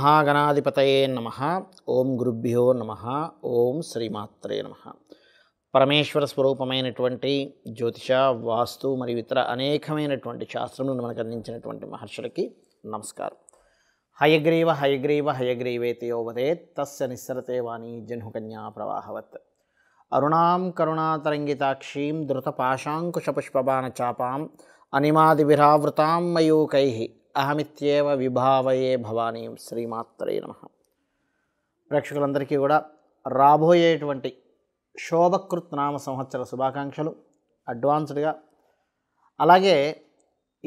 మహాగణాధిపతయే నమ ఓం గురుభ్యో నమ ఓం శ్రీమాత్రే నమ పరమేశ్వర స్వరూపమైనటువంటి జ్యోతిష వాస్తు మరియు ఇతర అనేకమైనటువంటి శాస్త్రములను మనకు అందించినటువంటి మహర్షులకి నమస్కారం హయగ్రీవ హయగ్రీవ హయగ్రీవేతయో వదే తస్య నిస్సరతే వాణి జన్హుకన్యా ప్రవాహవత్ అరుణాం కరుణాతరంగితాక్షీం ద్రుతపాశాంకుశపుష్పబాణచాపాం విరావృతాం మయూకై అహమిత్యేవ విభావయే భవానీ శ్రీమాత్రే నమ ప్రేక్షకులందరికీ కూడా రాబోయేటువంటి శోభకృత్ నామ సంవత్సర శుభాకాంక్షలు అడ్వాన్స్డ్గా అలాగే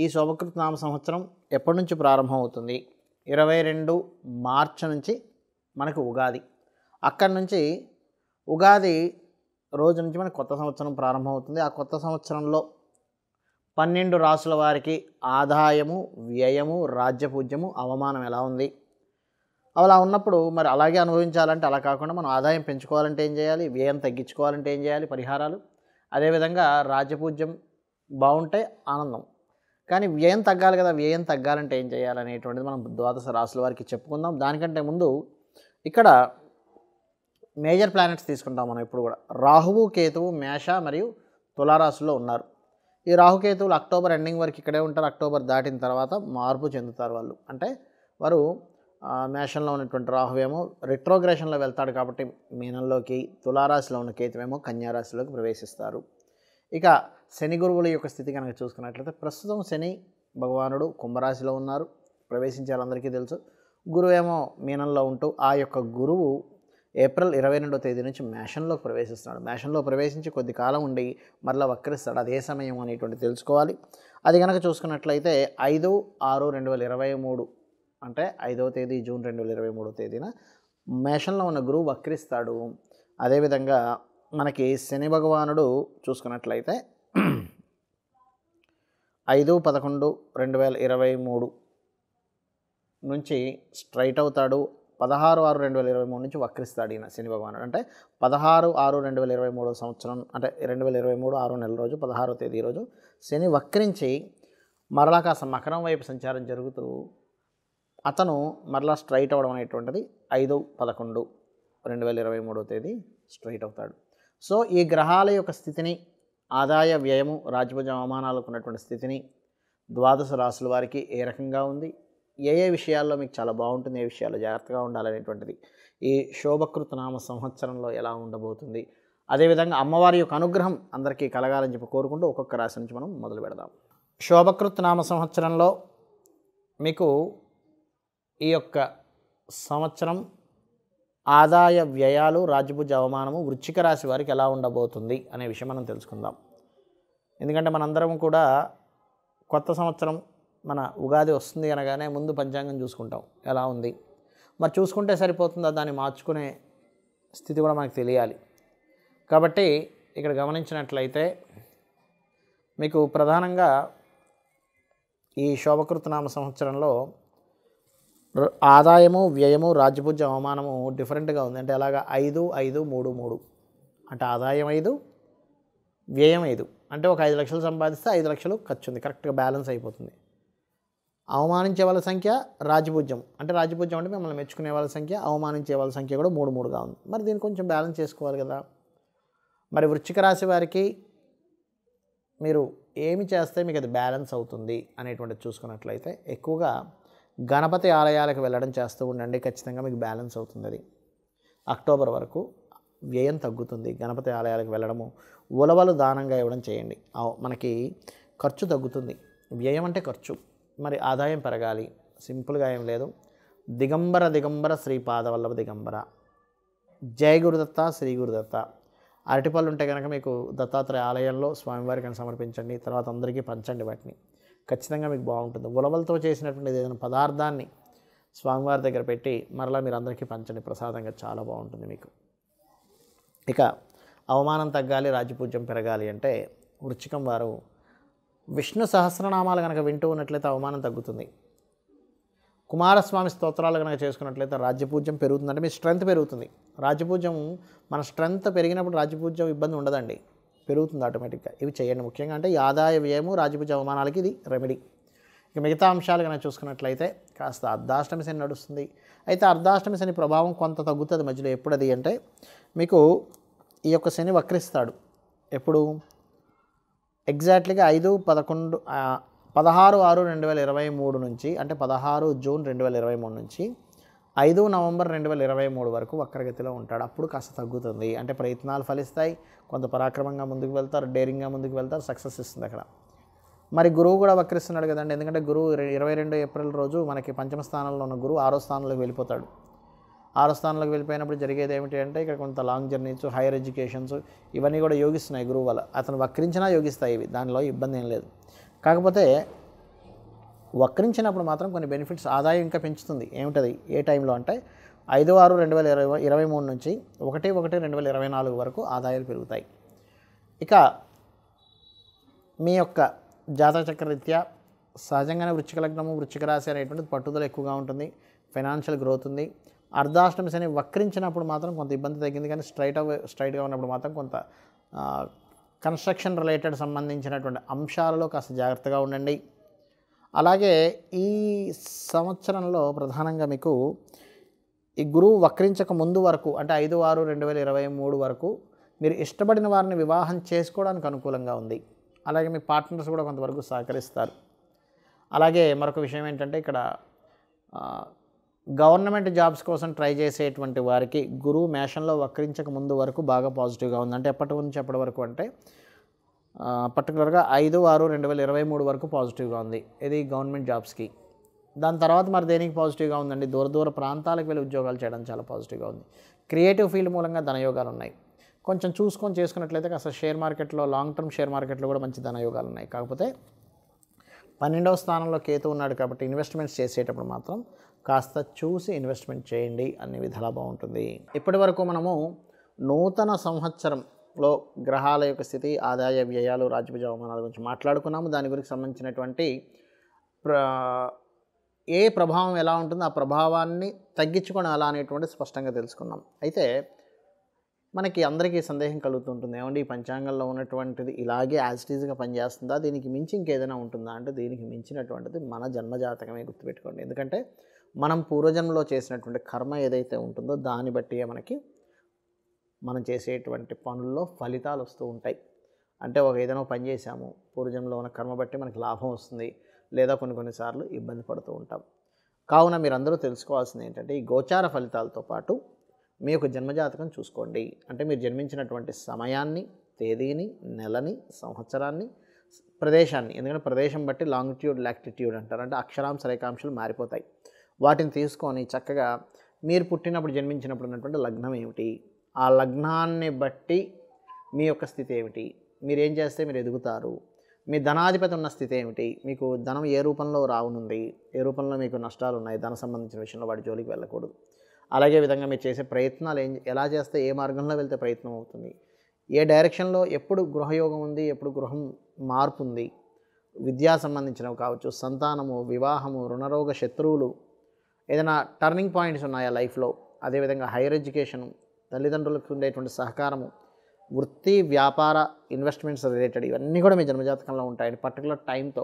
ఈ శోభకృత్ నామ సంవత్సరం ఎప్పటి నుంచి ప్రారంభమవుతుంది ఇరవై రెండు మార్చి నుంచి మనకు ఉగాది అక్కడి నుంచి ఉగాది రోజు నుంచి మనకు కొత్త సంవత్సరం ప్రారంభమవుతుంది ఆ కొత్త సంవత్సరంలో పన్నెండు రాసుల వారికి ఆదాయము వ్యయము రాజ్యపూజ్యము అవమానం ఎలా ఉంది అలా ఉన్నప్పుడు మరి అలాగే అనుభవించాలంటే అలా కాకుండా మనం ఆదాయం పెంచుకోవాలంటే ఏం చేయాలి వ్యయం తగ్గించుకోవాలంటే ఏం చేయాలి పరిహారాలు అదేవిధంగా రాజ్యపూజ్యం బాగుంటే ఆనందం కానీ వ్యయం తగ్గాలి కదా వ్యయం తగ్గాలంటే ఏం చేయాలనేటువంటిది మనం ద్వాదశ రాసుల వారికి చెప్పుకుందాం దానికంటే ముందు ఇక్కడ మేజర్ ప్లానెట్స్ తీసుకుంటాం మనం ఇప్పుడు కూడా రాహువు కేతువు మేష మరియు తులారాశుల్లో ఉన్నారు ఈ రాహుకేతువులు అక్టోబర్ ఎండింగ్ వరకు ఇక్కడే ఉంటారు అక్టోబర్ దాటిన తర్వాత మార్పు చెందుతారు వాళ్ళు అంటే వారు మేషంలో ఉన్నటువంటి రాహువేమో రిట్రోగ్రేషన్లో వెళ్తాడు కాబట్టి మీనంలోకి తులారాశిలో ఉన్న కేతువేమో కన్యారాశిలోకి ప్రవేశిస్తారు ఇక శని గురువుల యొక్క స్థితి కనుక చూసుకున్నట్లయితే ప్రస్తుతం శని భగవానుడు కుంభరాశిలో ఉన్నారు ప్రవేశించాలందరికీ తెలుసు గురువేమో మీనంలో ఉంటూ ఆ యొక్క గురువు ఏప్రిల్ ఇరవై రెండో తేదీ నుంచి మేషన్లో ప్రవేశిస్తున్నాడు మేషన్లో ప్రవేశించి కొద్ది కాలం ఉండి మరలా వక్రిస్తాడు అదే సమయం అనేటువంటి తెలుసుకోవాలి అది కనుక చూసుకున్నట్లయితే ఐదు ఆరు రెండు వేల ఇరవై మూడు అంటే ఐదవ తేదీ జూన్ రెండు వేల ఇరవై మూడో తేదీన మేషంలో ఉన్న గురువు వక్రిస్తాడు అదేవిధంగా మనకి శని భగవానుడు చూసుకున్నట్లయితే ఐదు పదకొండు రెండు వేల ఇరవై మూడు నుంచి స్ట్రైట్ అవుతాడు పదహారు ఆరు రెండు వేల ఇరవై మూడు నుంచి వక్రిస్తాడు ఈయన శని భగవానుడు అంటే పదహారు ఆరు రెండు వేల ఇరవై మూడో సంవత్సరం అంటే రెండు వేల ఇరవై మూడు ఆరు నెల రోజు పదహారో తేదీ రోజు శని వక్రించి మరలా కాస్త మకరం వైపు సంచారం జరుగుతూ అతను మరలా స్ట్రైట్ అవ్వడం అనేటువంటిది ఐదు పదకొండు రెండు వేల ఇరవై మూడో తేదీ స్ట్రైట్ అవుతాడు సో ఈ గ్రహాల యొక్క స్థితిని ఆదాయ వ్యయము రాజభుజ అవమానాలకు ఉన్నటువంటి స్థితిని ద్వాదశ రాసుల వారికి ఏ రకంగా ఉంది ఏ ఏ విషయాల్లో మీకు చాలా బాగుంటుంది ఏ విషయాల్లో జాగ్రత్తగా ఉండాలనేటువంటిది ఈ శోభకృతనామ సంవత్సరంలో ఎలా ఉండబోతుంది అదేవిధంగా అమ్మవారి యొక్క అనుగ్రహం అందరికీ కలగాలని చెప్పి కోరుకుంటూ ఒక్కొక్క రాశి నుంచి మనం మొదలు పెడదాం శోభకృతనామ సంవత్సరంలో మీకు ఈ యొక్క సంవత్సరం ఆదాయ వ్యయాలు రాజభుజ అవమానము వృచ్చిక రాశి వారికి ఎలా ఉండబోతుంది అనే విషయం మనం తెలుసుకుందాం ఎందుకంటే మనందరం కూడా కొత్త సంవత్సరం మన ఉగాది వస్తుంది అనగానే ముందు పంచాంగం చూసుకుంటాం ఎలా ఉంది మరి చూసుకుంటే సరిపోతుందా దాన్ని మార్చుకునే స్థితి కూడా మనకు తెలియాలి కాబట్టి ఇక్కడ గమనించినట్లయితే మీకు ప్రధానంగా ఈ శోభకృతనామ సంవత్సరంలో ఆదాయము వ్యయము రాజ్యపూజ అవమానము డిఫరెంట్గా ఉంది అంటే అలాగా ఐదు ఐదు మూడు మూడు అంటే ఆదాయం ఐదు వ్యయం ఐదు అంటే ఒక ఐదు లక్షలు సంపాదిస్తే ఐదు లక్షలు ఖర్చు ఉంది కరెక్ట్గా బ్యాలెన్స్ అయిపోతుంది అవమానించే వాళ్ళ సంఖ్య రాజపూజ్యం అంటే రాజపూజ్యం అంటే మిమ్మల్ని మెచ్చుకునే వాళ్ళ సంఖ్య అవమానించే వాళ్ళ సంఖ్య కూడా మూడు మూడుగా ఉంది మరి దీన్ని కొంచెం బ్యాలెన్స్ చేసుకోవాలి కదా మరి వృశ్చిక రాశి వారికి మీరు ఏమి చేస్తే మీకు అది బ్యాలెన్స్ అవుతుంది అనేటువంటిది చూసుకున్నట్లయితే ఎక్కువగా గణపతి ఆలయాలకు వెళ్ళడం చేస్తూ ఉండండి ఖచ్చితంగా మీకు బ్యాలెన్స్ అవుతుంది అది అక్టోబర్ వరకు వ్యయం తగ్గుతుంది గణపతి ఆలయాలకు వెళ్ళడము ఉలవలు దానంగా ఇవ్వడం చేయండి మనకి ఖర్చు తగ్గుతుంది వ్యయం అంటే ఖర్చు మరి ఆదాయం పెరగాలి సింపుల్గా ఏం లేదు దిగంబర దిగంబర శ్రీ పాదవల్లభ దిగంబర జయ గురుదత్త శ్రీ గురుదత్త అరటిపళ్ళు ఉంటే కనుక మీకు దత్తాత్రేయ ఆలయంలో స్వామివారికి సమర్పించండి తర్వాత అందరికీ పంచండి వాటిని ఖచ్చితంగా మీకు బాగుంటుంది ఉలవలతో చేసినటువంటి ఏదైనా పదార్థాన్ని స్వామివారి దగ్గర పెట్టి మరలా మీరు అందరికీ పంచండి ప్రసాదంగా చాలా బాగుంటుంది మీకు ఇక అవమానం తగ్గాలి రాజపూజ్యం పెరగాలి అంటే వృచ్చికం వారు విష్ణు సహస్రనామాలు కనుక వింటూ ఉన్నట్లయితే అవమానం తగ్గుతుంది కుమారస్వామి స్తోత్రాలు కనుక చేసుకున్నట్లయితే రాజ్యపూజ్యం పెరుగుతుందంటే మీ స్ట్రెంత్ పెరుగుతుంది రాజ్యపూజ్యం మన స్ట్రెంత్ పెరిగినప్పుడు రాజ్యపూజ్యం ఇబ్బంది ఉండదండి పెరుగుతుంది ఆటోమేటిక్గా ఇవి చేయండి ముఖ్యంగా అంటే ఆదాయ వ్యయము రాజపూజ అవమానాలకి ఇది రెమెడీ ఇక మిగతా అంశాలు కనుక చూసుకున్నట్లయితే కాస్త అర్ధాష్టమి శని నడుస్తుంది అయితే అర్ధాష్టమి శని ప్రభావం కొంత తగ్గుతుంది మధ్యలో ఎప్పుడు అది అంటే మీకు ఈ యొక్క శని వక్రిస్తాడు ఎప్పుడు ఎగ్జాక్ట్లీగా ఐదు పదకొండు పదహారు ఆరు రెండు వేల ఇరవై మూడు నుంచి అంటే పదహారు జూన్ రెండు వేల ఇరవై మూడు నుంచి ఐదు నవంబర్ రెండు వేల ఇరవై మూడు వరకు వక్రగతిలో ఉంటాడు అప్పుడు కాస్త తగ్గుతుంది అంటే ప్రయత్నాలు ఫలిస్తాయి కొంత పరాక్రమంగా ముందుకు వెళ్తారు డేరింగ్గా ముందుకు వెళ్తారు సక్సెస్ ఇస్తుంది అక్కడ మరి గురువు కూడా వక్రిస్తున్నాడు కదండి ఎందుకంటే గురువు ఇరవై రెండు ఏప్రిల్ రోజు మనకి పంచమ స్థానంలో ఉన్న గురువు ఆరో స్థానంలోకి వెళ్ళిపోతాడు ఆరు స్థానాలకు వెళ్ళిపోయినప్పుడు జరిగేది ఏమిటి అంటే ఇక్కడ కొంత లాంగ్ జర్నీస్ హైయర్ ఎడ్యుకేషన్స్ ఇవన్నీ కూడా యోగిస్తున్నాయి గురువు వల్ల అతను వక్రించినా యోగిస్తాయి ఇవి దానిలో ఇబ్బంది ఏం లేదు కాకపోతే వక్రించినప్పుడు మాత్రం కొన్ని బెనిఫిట్స్ ఆదాయం ఇంకా పెంచుతుంది ఏమిటది ఏ టైంలో అంటే ఐదు ఆరు రెండు వేల ఇరవై ఇరవై మూడు నుంచి ఒకటి ఒకటి రెండు వేల ఇరవై నాలుగు వరకు ఆదాయాలు పెరుగుతాయి ఇక మీ యొక్క జాతచక్ర రీత్యా సహజంగానే వృచ్చిక లగ్నము వృచ్చిక రాశి అనేటువంటిది పట్టుదల ఎక్కువగా ఉంటుంది ఫైనాన్షియల్ గ్రోత్ ఉంది అర్ధాష్టమి శని వక్రించినప్పుడు మాత్రం కొంత ఇబ్బంది తగ్గింది కానీ స్ట్రైట్ స్ట్రైట్గా ఉన్నప్పుడు మాత్రం కొంత కన్స్ట్రక్షన్ రిలేటెడ్ సంబంధించినటువంటి అంశాలలో కాస్త జాగ్రత్తగా ఉండండి అలాగే ఈ సంవత్సరంలో ప్రధానంగా మీకు ఈ గురువు వక్రించక ముందు వరకు అంటే ఐదు ఆరు రెండు వేల ఇరవై మూడు వరకు మీరు ఇష్టపడిన వారిని వివాహం చేసుకోవడానికి అనుకూలంగా ఉంది అలాగే మీ పార్ట్నర్స్ కూడా కొంతవరకు సహకరిస్తారు అలాగే మరొక విషయం ఏంటంటే ఇక్కడ గవర్నమెంట్ జాబ్స్ కోసం ట్రై చేసేటువంటి వారికి గురువు మేషంలో వక్రించక ముందు వరకు బాగా పాజిటివ్గా ఉంది అంటే ఎప్పటి నుంచి ఎప్పటి వరకు అంటే పర్టికులర్గా ఐదు ఆరు రెండు వేల ఇరవై మూడు వరకు పాజిటివ్గా ఉంది ఇది గవర్నమెంట్ జాబ్స్కి దాని తర్వాత మరి దేనికి పాజిటివ్గా ఉందండి దూర దూర ప్రాంతాలకు వెళ్ళి ఉద్యోగాలు చేయడం చాలా పాజిటివ్గా ఉంది క్రియేటివ్ ఫీల్డ్ మూలంగా ధనయోగాలు ఉన్నాయి కొంచెం చూసుకొని చేసుకున్నట్లయితే అసలు షేర్ మార్కెట్లో లాంగ్ టర్మ్ షేర్ మార్కెట్లో కూడా మంచి ధనయోగాలు ఉన్నాయి కాకపోతే పన్నెండవ స్థానంలో కేతు ఉన్నాడు కాబట్టి ఇన్వెస్ట్మెంట్స్ చేసేటప్పుడు మాత్రం కాస్త చూసి ఇన్వెస్ట్మెంట్ చేయండి అన్ని విధాలా బాగుంటుంది ఇప్పటి వరకు మనము నూతన సంవత్సరంలో గ్రహాల యొక్క స్థితి ఆదాయ వ్యయాలు రాజభుజ అవమానాల గురించి మాట్లాడుకున్నాము దాని గురించి సంబంధించినటువంటి ఏ ప్రభావం ఎలా ఉంటుందో ఆ ప్రభావాన్ని తగ్గించుకోవడం అలా అనేటువంటి స్పష్టంగా తెలుసుకున్నాం అయితే మనకి అందరికీ సందేహం కలుగుతుంటుంది ఏమండి ఈ పంచాంగంలో ఉన్నటువంటిది ఇలాగే యాజిటీజ్గా పనిచేస్తుందా దీనికి మించి ఇంకేదైనా ఉంటుందా అంటే దీనికి మించినటువంటిది మన జన్మజాతకమే గుర్తుపెట్టుకోండి ఎందుకంటే మనం పూర్వజన్మలో చేసినటువంటి కర్మ ఏదైతే ఉంటుందో దాన్ని బట్టి మనకి మనం చేసేటువంటి పనుల్లో ఫలితాలు వస్తూ ఉంటాయి అంటే ఒక ఏదైనా పని చేశాము పూర్వజంలో ఉన్న కర్మ బట్టి మనకి లాభం వస్తుంది లేదా కొన్ని కొన్నిసార్లు ఇబ్బంది పడుతూ ఉంటాం కావున మీరందరూ తెలుసుకోవాల్సింది ఏంటంటే ఈ గోచార ఫలితాలతో పాటు మీ యొక్క జన్మజాతకం చూసుకోండి అంటే మీరు జన్మించినటువంటి సమయాన్ని తేదీని నెలని సంవత్సరాన్ని ప్రదేశాన్ని ఎందుకంటే ప్రదేశం బట్టి లాంగిట్యూడ్ లాక్టిట్యూడ్ అంటారు అంటే అక్షరాంశ రేఖాంశాలు మారిపోతాయి వాటిని తీసుకొని చక్కగా మీరు పుట్టినప్పుడు జన్మించినప్పుడు ఉన్నటువంటి లగ్నం ఏమిటి ఆ లగ్నాన్ని బట్టి మీ యొక్క స్థితి ఏమిటి మీరు ఏం చేస్తే మీరు ఎదుగుతారు మీ ధనాధిపతి ఉన్న స్థితి ఏమిటి మీకు ధనం ఏ రూపంలో రావునుంది ఏ రూపంలో మీకు నష్టాలు ఉన్నాయి ధన సంబంధించిన విషయంలో వాటి జోలికి వెళ్ళకూడదు అలాగే విధంగా మీరు చేసే ప్రయత్నాలు ఏం ఎలా చేస్తే ఏ మార్గంలో వెళ్తే ప్రయత్నం అవుతుంది ఏ డైరెక్షన్లో ఎప్పుడు గృహయోగం ఉంది ఎప్పుడు గృహం మార్పు ఉంది విద్యా సంబంధించినవి కావచ్చు సంతానము వివాహము రుణరోగ శత్రువులు ఏదైనా టర్నింగ్ పాయింట్స్ ఉన్నాయా లైఫ్లో అదేవిధంగా హైయర్ ఎడ్యుకేషను తల్లిదండ్రులకు ఉండేటువంటి సహకారము వృత్తి వ్యాపార ఇన్వెస్ట్మెంట్స్ రిలేటెడ్ ఇవన్నీ కూడా మీ జన్మజాతకంలో ఉంటాయండి పర్టికులర్ టైంతో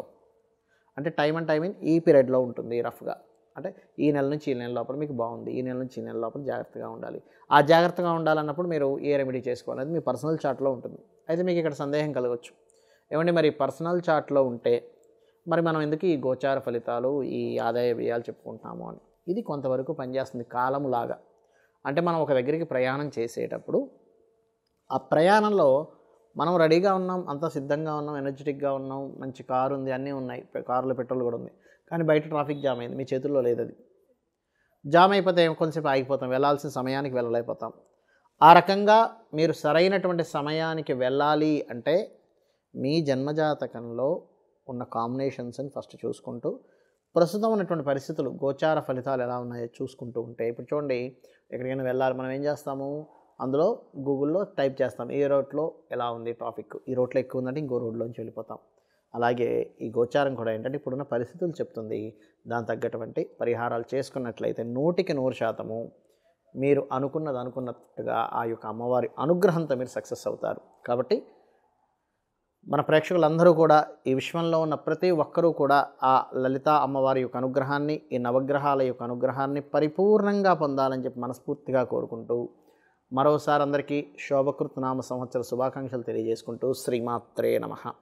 అంటే టైం అండ్ టైం ఈ పీరియడ్లో ఉంటుంది రఫ్గా అంటే ఈ నెల నుంచి ఈ నెల లోపల మీకు బాగుంది ఈ నెల నుంచి ఈ నెల లోపల జాగ్రత్తగా ఉండాలి ఆ జాగ్రత్తగా ఉండాలన్నప్పుడు మీరు ఏ రెమెడీ చేసుకోవాలి అది మీ పర్సనల్ చార్ట్లో ఉంటుంది అయితే మీకు ఇక్కడ సందేహం కలగవచ్చు ఏమండి మరి పర్సనల్ చార్ట్లో ఉంటే మరి మనం ఎందుకు ఈ గోచార ఫలితాలు ఈ ఆదాయ వ్యయాలు చెప్పుకుంటాము అని ఇది కొంతవరకు పనిచేస్తుంది కాలములాగా అంటే మనం ఒక దగ్గరికి ప్రయాణం చేసేటప్పుడు ఆ ప్రయాణంలో మనం రెడీగా ఉన్నాం అంతా సిద్ధంగా ఉన్నాం ఎనర్జెటిక్గా ఉన్నాం మంచి కారు ఉంది అన్నీ ఉన్నాయి కారులో పెట్రోల్ కూడా ఉంది కానీ బయట ట్రాఫిక్ జామ్ అయింది మీ చేతుల్లో లేదు అది జామ్ అయిపోతే కొంతసేపు ఆగిపోతాం వెళ్ళాల్సిన సమయానికి వెళ్ళలేకపోతాం ఆ రకంగా మీరు సరైనటువంటి సమయానికి వెళ్ళాలి అంటే మీ జన్మజాతకంలో ఉన్న కాంబినేషన్స్ని ఫస్ట్ చూసుకుంటూ ప్రస్తుతం ఉన్నటువంటి పరిస్థితులు గోచార ఫలితాలు ఎలా ఉన్నాయో చూసుకుంటూ ఉంటే ఇప్పుడు చూడండి ఎక్కడికైనా వెళ్ళాలి మనం ఏం చేస్తాము అందులో గూగుల్లో టైప్ చేస్తాం ఏ రోడ్లో ఎలా ఉంది ట్రాఫిక్ ఈ రోడ్లో ఎక్కువ ఉందంటే ఇంకో రోడ్లోంచి వెళ్ళిపోతాం అలాగే ఈ గోచారం కూడా ఏంటంటే ఇప్పుడున్న పరిస్థితులు చెప్తుంది దాని తగ్గటువంటి పరిహారాలు చేసుకున్నట్లయితే నూటికి నూరు శాతము మీరు అనుకున్నది అనుకున్నట్టుగా ఆ యొక్క అమ్మవారి అనుగ్రహంతో మీరు సక్సెస్ అవుతారు కాబట్టి మన ప్రేక్షకులందరూ కూడా ఈ విశ్వంలో ఉన్న ప్రతి ఒక్కరూ కూడా ఆ లలిత అమ్మవారి యొక్క అనుగ్రహాన్ని ఈ నవగ్రహాల యొక్క అనుగ్రహాన్ని పరిపూర్ణంగా పొందాలని చెప్పి మనస్ఫూర్తిగా కోరుకుంటూ మరోసారి అందరికీ శోభకృత్ నామ సంవత్సర శుభాకాంక్షలు తెలియజేసుకుంటూ శ్రీమాత్రే నమ